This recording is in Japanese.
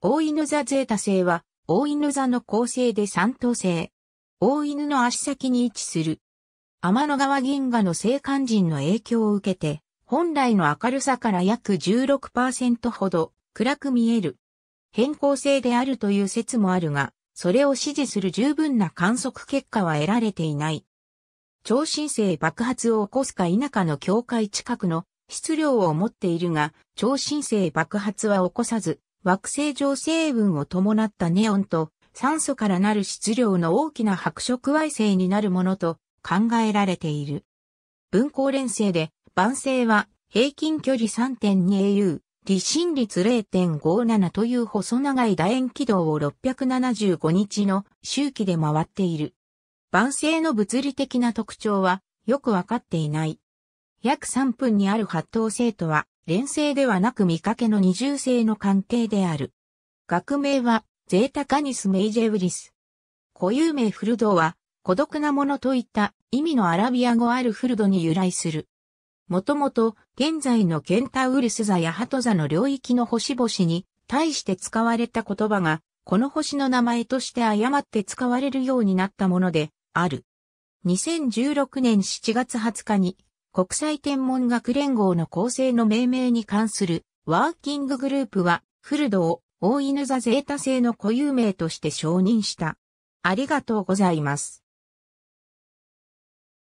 大犬座ゼータ星は、大犬座の構成で三等星。大犬の足先に位置する。天の川銀河の星間人の影響を受けて、本来の明るさから約16%ほど暗く見える。変更性であるという説もあるが、それを支持する十分な観測結果は得られていない。超新星爆発を起こすか否かの境界近くの質量を持っているが、超新星爆発は起こさず、惑星上成分を伴ったネオンと酸素からなる質量の大きな白色矮星になるものと考えられている。分光連星で、晩星は平均距離 3.2au、離心率0.57という細長い楕円軌道を675日の周期で回っている。晩星の物理的な特徴はよくわかっていない。約3分にある発等星とは連星ではなく見かけの二重性の関係である。学名は、ゼータカニスメイジェウリス。固有名フルドは、孤独なものといった意味のアラビア語あるフルドに由来する。もともと、現在のケンタウルス座やハト座の領域の星々に対して使われた言葉が、この星の名前として誤って使われるようになったもので、ある。2016年7月20日に、国際天文学連合の構成の命名に関するワーキンググループは、フルドを大犬座ゼータ製の固有名として承認した。ありがとうございます。